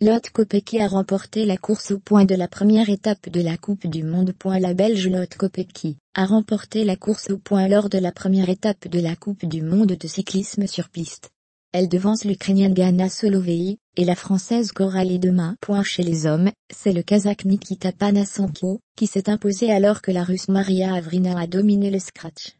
Lotte Kopecky a remporté la course au point de la première étape de la Coupe du Monde. La Belge Lotte Kopecky a remporté la course au point lors de la première étape de la Coupe du Monde de cyclisme sur piste. Elle devance l'Ukrainienne Gana Solovey et la Française Coralie Demain. Chez les hommes, c'est le Kazakh Nikita Panasenko qui s'est imposé alors que la Russe Maria Avrina a dominé le scratch.